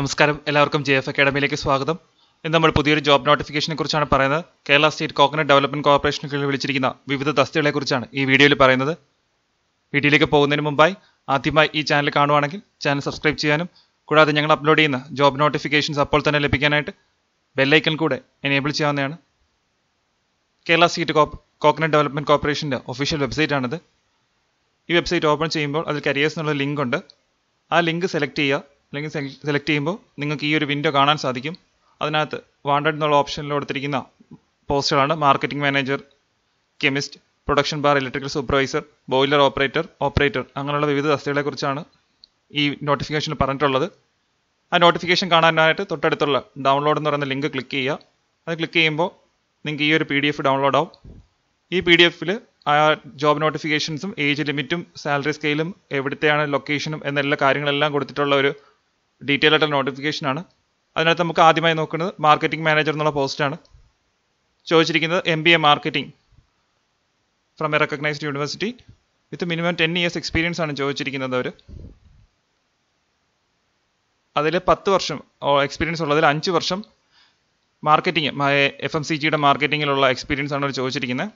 നമസ്കാരം എല്ലാവർക്കും J F അക്കാഡമിയിലേക്ക് സ്വാഗതം ഇന്ന് നമ്മൾ പുതിയൊരു ജോബ് നോട്ടിഫിക്കേഷനെ കുറിച്ചാണ് പറയുന്നത് കേരള സ്റ്റേറ്റ് കോക്കനറ്റ് ഡെവലപ്മെന്റ് കോർപ്പറേഷന് കീഴിൽ വിളിച്ചിരിക്കുന്ന വിവിധ തസ്തികളെ കുറിച്ചാണ് ഈ വീഡിയോയിൽ പറയുന്നത് വീഡിയോയിലേക്ക് പോകുന്നതിന് മുമ്പായി ആദ്യമായി ഈ ചാനൽ കാണുവാണെങ്കിൽ ചാനൽ സബ്സ്ക്രൈബ് ചെയ്യാനും കൂടാതെ ഞങ്ങൾ അപ്ലോഡ് ചെയ്യുന്ന ജോബ് നോട്ടിഫിക്കേഷൻസ് അപ്പോൾ തന്നെ ലഭിക്കാനായിട്ട് ബെല്ലൈക്കൺ കൂടെ എനേബിൾ ചെയ്യാവുന്നതാണ് കേരള സ്റ്റേറ്റ് കോക്കനറ്റ് ഡെവലപ്മെന്റ് കോർപ്പറേഷൻ്റെ ഒഫീഷ്യൽ വെബ്സൈറ്റ് ആണിത് ഈ വെബ്സൈറ്റ് ഓപ്പൺ ചെയ്യുമ്പോൾ അതിൽ കരിയേഴ്സ് എന്നുള്ള ലിങ്ക് ഉണ്ട് ആ ലിങ്ക് സെലക്ട് ചെയ്യുക അല്ലെങ്കിൽ സെലക്ട് ചെയ്യുമ്പോൾ നിങ്ങൾക്ക് ഈ ഒരു വിൻഡോ കാണാൻ സാധിക്കും അതിനകത്ത് വാണ്ടഡ് എന്നുള്ള ഓപ്ഷനിൽ കൊടുത്തിരിക്കുന്ന പോസ്റ്റുകളാണ് മാർക്കറ്റിംഗ് മാനേജർ കെമിസ്റ്റ് പ്രൊഡക്ഷൻ ബാർ electrical supervisor boiler operator operator അങ്ങനെയുള്ള വിവിധ തസ്തികളെക്കുറിച്ചാണ് ഈ നോട്ടിഫിക്കേഷനിൽ പറഞ്ഞിട്ടുള്ളത് ആ നോട്ടിഫിക്കേഷൻ കാണാനായിട്ട് തൊട്ടടുത്തുള്ള ഡൗൺലോഡ് എന്ന് പറയുന്ന ലിങ്ക് ക്ലിക്ക് ചെയ്യുക അത് ക്ലിക്ക് ചെയ്യുമ്പോൾ നിങ്ങൾക്ക് ഈ ഒരു പി ഡി എഫ് ഡൗൺലോഡ് ആവും ഈ പി ഡി എഫിൽ ആ ജോബ് നോട്ടിഫിക്കേഷൻസും ഏജ് ലിമിറ്റും സാലറി സ്കെയിലും എവിടുത്തെയാണ് ലൊക്കേഷനും എന്നെല്ലാ കാര്യങ്ങളെല്ലാം കൊടുത്തിട്ടുള്ള ഒരു ഡീറ്റെയിൽ ആയിട്ടുള്ള നോട്ടിഫിക്കേഷൻ ആണ് അതിനകത്ത് നമുക്ക് ആദ്യമായി നോക്കുന്നത് മാർക്കറ്റിംഗ് മാനേജർ എന്നുള്ള പോസ്റ്റാണ് ചോദിച്ചിരിക്കുന്നത് M B A marketing from a recognised university with minimum ten years experience ആണ് ചോദിച്ചിരിക്കുന്നത് അവർ അതിൽ പത്ത് വർഷം എക്സ്പീരിയൻസ് ഉള്ളതിൽ അഞ്ച് വർഷം മാർക്കറ്റിംഗ് എഫ് എം സി ജിയുടെ മാർക്കറ്റിങ്ങിലുള്ള എക്സ്പീരിയൻസ് ആണ് അവർ ചോദിച്ചിരിക്കുന്നത്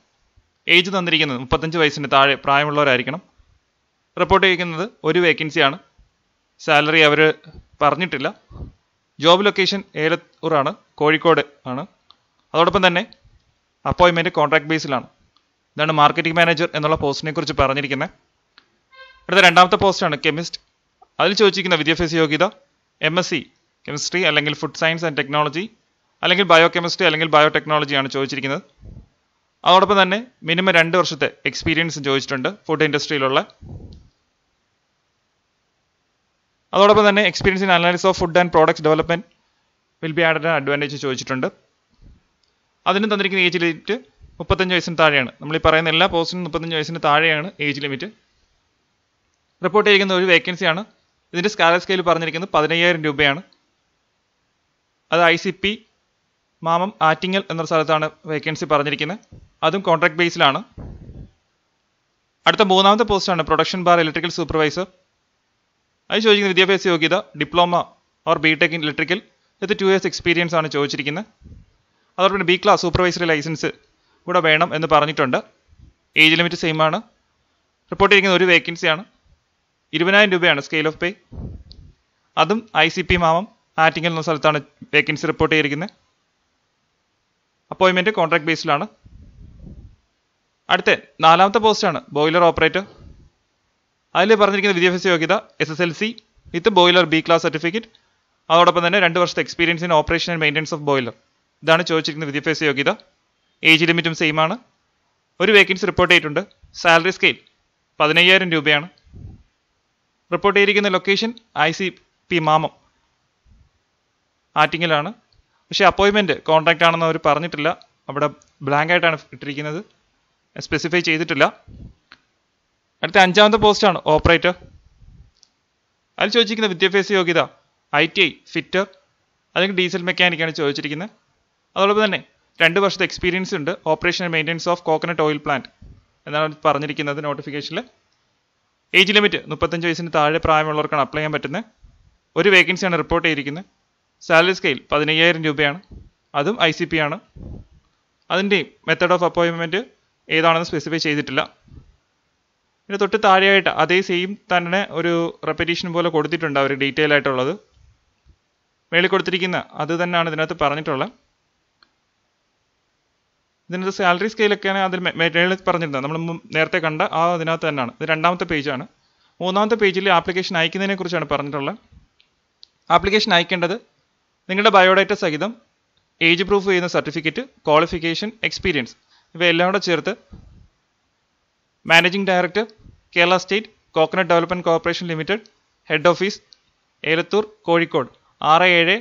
ഏജ് തന്നിരിക്കുന്നത് മുപ്പത്തഞ്ച് വയസ്സിന് താഴെ പ്രായമുള്ളവരായിരിക്കണം റിപ്പോർട്ട് ചെയ്യുന്നത് ഒരു വേക്കൻസിയാണ് സാലറി അവർ പറഞ്ഞിട്ടില്ല ജോബ് ലൊക്കേഷൻ ഏലത്തൂറാണ് കോഴിക്കോട് ആണ് അതോടൊപ്പം തന്നെ അപ്പോയിൻമെൻറ്റ് കോൺട്രാക്ട് ബേസിലാണ് ഇതാണ് മാർക്കറ്റിംഗ് മാനേജർ എന്നുള്ള പോസ്റ്റിനെ കുറിച്ച് പറഞ്ഞിരിക്കുന്നത് അടുത്ത രണ്ടാമത്തെ പോസ്റ്റാണ് കെമിസ്റ്റ് അതിൽ ചോദിച്ചിരിക്കുന്ന വിദ്യാഭ്യാസ യോഗ്യത എം എസ് സി കെമിസ്ട്രി അല്ലെങ്കിൽ ഫുഡ് സയൻസ് ആൻഡ് ടെക്നോളജി അല്ലെങ്കിൽ ബയോ കെമിസ്ട്രി അല്ലെങ്കിൽ ബയോ ടെക്നോളജിയാണ് ചോദിച്ചിരിക്കുന്നത് അതോടൊപ്പം തന്നെ മിനിമം രണ്ട് വർഷത്തെ എക്സ്പീരിയൻസും ചോദിച്ചിട്ടുണ്ട് ഫുഡ് ഇൻഡസ്ട്രിയിലുള്ള അതോടൊപ്പം തന്നെ experience in analysis of food and products development will be add advantage ചോദിച്ചിട്ടുണ്ട് അതിനും തന്നിരിക്കുന്ന ഏജ് ലിമിറ്റ് മുപ്പത്തഞ്ച് വയസ്സിന് താഴെയാണ് നമ്മൾ ഈ പറയുന്ന എല്ലാ പോസ്റ്റിനും മുപ്പത്തഞ്ച് വയസ്സിന് താഴെയാണ് ഏജ് ലിമിറ്റ് റിപ്പോർട്ട് ചെയ്തിരിക്കുന്ന ഒരു ആണ് ഇതിൻ്റെ സ്കാലർ സ്കെയിൽ പറഞ്ഞിരിക്കുന്നത് പതിനയ്യായിരം രൂപയാണ് അത് I C P Mamom Attingal എന്ന സ്ഥലത്താണ് വേക്കൻസി പറഞ്ഞിരിക്കുന്നത് അതും കോൺട്രാക്ട് ബേസിലാണ് അടുത്ത മൂന്നാമത്തെ പോസ്റ്റാണ് പ്രൊഡക്ഷൻ ബാർ ഇലക്ട്രിക്കൽ സൂപ്പർവൈസർ അത് ചോദിക്കുന്ന വിദ്യാഭ്യാസ യോഗ്യത diploma or B tech in electrical ഇത് ടു ഇയേഴ്സ് എക്സ്പീരിയൻസ് ആണ് ചോദിച്ചിരിക്കുന്നത് അതോടൊപ്പം ബി ക്ലാസ് സൂപ്പർവൈസറി ലൈസൻസ് കൂടെ വേണം എന്ന് പറഞ്ഞിട്ടുണ്ട് ഏജ് ലിമിറ്റ് സെയിം ആണ് റിപ്പോർട്ട് ചെയ്തിരിക്കുന്ന ഒരു ആണ് ഇരുപതിനായിരം രൂപയാണ് സ്കെയിൽ ഓഫ് പേ അതും I C P Mamom Attingal എന്ന സ്ഥലത്താണ് വേക്കൻസി റിപ്പോർട്ട് ചെയ്തിരിക്കുന്നത് അപ്പോയിൻമെൻറ്റ് കോൺട്രാക്ട് ബേസിലാണ് അടുത്ത നാലാമത്തെ പോസ്റ്റാണ് ബോയിലർ ഓപ്പറേറ്റർ അതിൽ പറഞ്ഞിരിക്കുന്ന വിദ്യാഭ്യാസ യോഗ്യത S S L C with boiler B class certificate അതോടൊപ്പം തന്നെ രണ്ട് വർഷത്തെ experience in operation and maintenance of boiler ഇതാണ് ചോദിച്ചിരിക്കുന്ന വിദ്യാഭ്യാസ യോഗ്യത ഏജ് ലിമിറ്റും സെയിം ആണ് ഒരു വേക്കൻസി റിപ്പോർട്ട് ചെയ്തിട്ടുണ്ട് സാലറി സ്കെയിൽ പതിനയ്യായിരം രൂപയാണ് റിപ്പോർട്ട് ചെയ്തിരിക്കുന്ന location I C P Mamom ആറ്റിങ്ങിലാണ് പക്ഷേ അപ്പോയിൻമെൻറ്റ് കോൺട്രാക്റ്റ് ആണെന്ന് അവർ പറഞ്ഞിട്ടില്ല അവിടെ ബ്ലാങ്ക് ആയിട്ടാണ് ഇട്ടിരിക്കുന്നത് സ്പെസിഫൈ ചെയ്തിട്ടില്ല അടുത്ത അഞ്ചാമത്തെ പോസ്റ്റാണ് ഓപ്പറേറ്റർ അതിൽ ചോദിച്ചിരിക്കുന്ന വിദ്യാഭ്യാസ യോഗ്യത ഐ ടി ഐ ഫിറ്റർ അല്ലെങ്കിൽ ഡീസൽ മെക്കാനിക്കാണ് ചോദിച്ചിരിക്കുന്നത് അതോടൊപ്പം തന്നെ രണ്ട് വർഷത്തെ എക്സ്പീരിയൻസ് ഉണ്ട് operation maintenance of coconut oil plant എന്നാണ് പറഞ്ഞിരിക്കുന്നത് നോട്ടിഫിക്കേഷനിൽ ഏജ് ലിമിറ്റ് മുപ്പത്തഞ്ച് വയസ്സിന് താഴെ പ്രായമുള്ളവർക്കാണ് അപ്ലൈ ചെയ്യാൻ പറ്റുന്നത് ഒരു വേക്കൻസിയാണ് റിപ്പോർട്ട് ചെയ്തിരിക്കുന്നത് സാലറി സ്കെയിൽ പതിനയ്യായിരം രൂപയാണ് അതും ഐ സി പി ആണ് അതിൻ്റെയും മെത്തേഡ് ഓഫ് അപ്പോയിൻമെൻറ്റ് ഏതാണെന്ന് സ്പെസിഫൈ ചെയ്തിട്ടില്ല ഇതിന് തൊട്ട് താഴെയായിട്ട് അതേ സെയിം തന്നെ ഒരു റെപ്പറ്റീഷൻ പോലെ കൊടുത്തിട്ടുണ്ട് അവർ ഡീറ്റെയിൽ ആയിട്ടുള്ളത് മേളിൽ കൊടുത്തിരിക്കുന്ന അത് തന്നെയാണ് ഇതിനകത്ത് പറഞ്ഞിട്ടുള്ളത് ഇതിനകത്ത് സാലറി സ്കെയിലൊക്കെയാണ് അതിൽ മേളിൽ പറഞ്ഞിരുന്നത് നമ്മൾ നേരത്തെ കണ്ട ആ അതിനകത്ത് തന്നെയാണ് ഇത് രണ്ടാമത്തെ പേജാണ് മൂന്നാമത്തെ പേജിൽ ആപ്ലിക്കേഷൻ അയക്കുന്നതിനെ കുറിച്ചാണ് പറഞ്ഞിട്ടുള്ളത് ആപ്ലിക്കേഷൻ അയക്കേണ്ടത് നിങ്ങളുടെ ബയോഡാറ്റ സഹിതം ഏജ് പ്രൂഫ് ചെയ്യുന്ന സർട്ടിഫിക്കറ്റ് ക്വാളിഫിക്കേഷൻ എക്സ്പീരിയൻസ് ഇവയെല്ലാം കൂടെ ചേർത്ത് managing director Kerala state coconut development corporation limited head office Elathur Kozhikode ആറ് ഏഴ്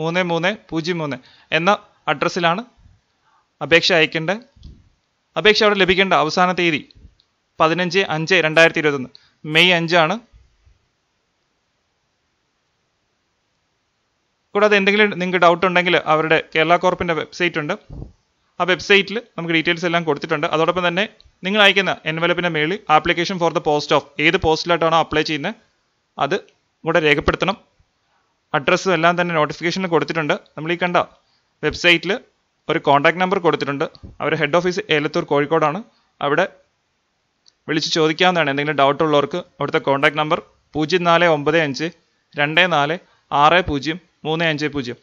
മൂന്ന് മൂന്ന് പൂജ്യം മൂന്ന് എന്ന അഡ്രസ്സിലാണ് അപേക്ഷ അയക്കേണ്ടത് അപേക്ഷ അവിടെ ലഭിക്കേണ്ട അവസാന തീയതി പതിനഞ്ച് അഞ്ച് രണ്ടായിരത്തി ഇരുപത്തൊന്ന് മെയ് അഞ്ചാണ് കൂടാതെ എന്തെങ്കിലും നിങ്ങൾക്ക് ഡൗട്ട് ഉണ്ടെങ്കിൽ അവരുടെ കേരള കോർപ്പിൻ്റെ വെബ്സൈറ്റ് ഉണ്ട് ആ വെബ്സൈറ്റിൽ നമുക്ക് ഡീറ്റെയിൽസ് എല്ലാം കൊടുത്തിട്ടുണ്ട് അതോടൊപ്പം തന്നെ നിങ്ങൾ അയക്കുന്ന എൻവലപ്പിൻ്റെ മേളിൽ application for the post of ഏത് പോസ്റ്റിലായിട്ടാണോ അപ്ലൈ ചെയ്യുന്നത് അത് കൂടെ രേഖപ്പെടുത്തണം അഡ്രസ്സും എല്ലാം തന്നെ നോട്ടിഫിക്കേഷനിൽ കൊടുത്തിട്ടുണ്ട് നമ്മൾ ഈ കണ്ട വെബ്സൈറ്റിൽ ഒരു കോൺടാക്ട് നമ്പർ കൊടുത്തിട്ടുണ്ട് അവർ ഹെഡ് ഓഫീസ് ഏലത്തൂർ കോഴിക്കോടാണ് അവിടെ വിളിച്ച് ചോദിക്കാവുന്നതാണ് എന്തെങ്കിലും ഡൗട്ട് ഉള്ളവർക്ക് അവിടുത്തെ കോൺടാക്ട് നമ്പർ പൂജ്യം നാല് ഒമ്പത് അഞ്ച് രണ്ട് നാല് ആറ് പൂജ്യം മൂന്ന് അഞ്ച് പൂജ്യം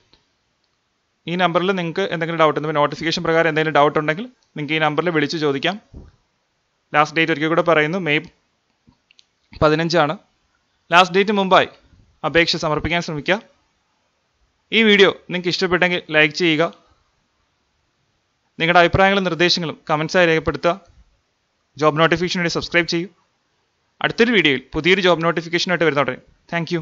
ഈ നമ്പറിൽ നിങ്ങൾക്ക് എന്തെങ്കിലും ഡൗട്ട് ഉണ്ടെങ്കിൽ നോട്ടിഫിക്കേഷൻ പ്രകാരം എന്തെങ്കിലും ഡൗട്ട് ഉണ്ടെങ്കിൽ നിങ്ങൾക്ക് ഈ നമ്പറിൽ വിളിച്ച് ചോദിക്കാം ലാസ്റ്റ് ഡേറ്റ് ഒരിക്കൽ കൂടെ പറയുന്നു മെയ് പതിനഞ്ചാണ് ലാസ്റ്റ് ഡേറ്റ് മുമ്പായി അപേക്ഷ സമർപ്പിക്കാൻ ശ്രമിക്കുക ഈ വീഡിയോ നിങ്ങൾക്ക് ഇഷ്ടപ്പെട്ടെങ്കിൽ ലൈക്ക് ചെയ്യുക നിങ്ങളുടെ അഭിപ്രായങ്ങളും നിർദ്ദേശങ്ങളും കമൻസായി രേഖപ്പെടുത്തുക ജോബ് നോട്ടിഫിക്കേഷൻ വേണ്ടി സബ്സ്ക്രൈബ് ചെയ്യൂ അടുത്തൊരു വീഡിയോയിൽ പുതിയൊരു ജോബ് നോട്ടിഫിക്കേഷനായിട്ട് വരുന്നോട്ടെ താങ്ക്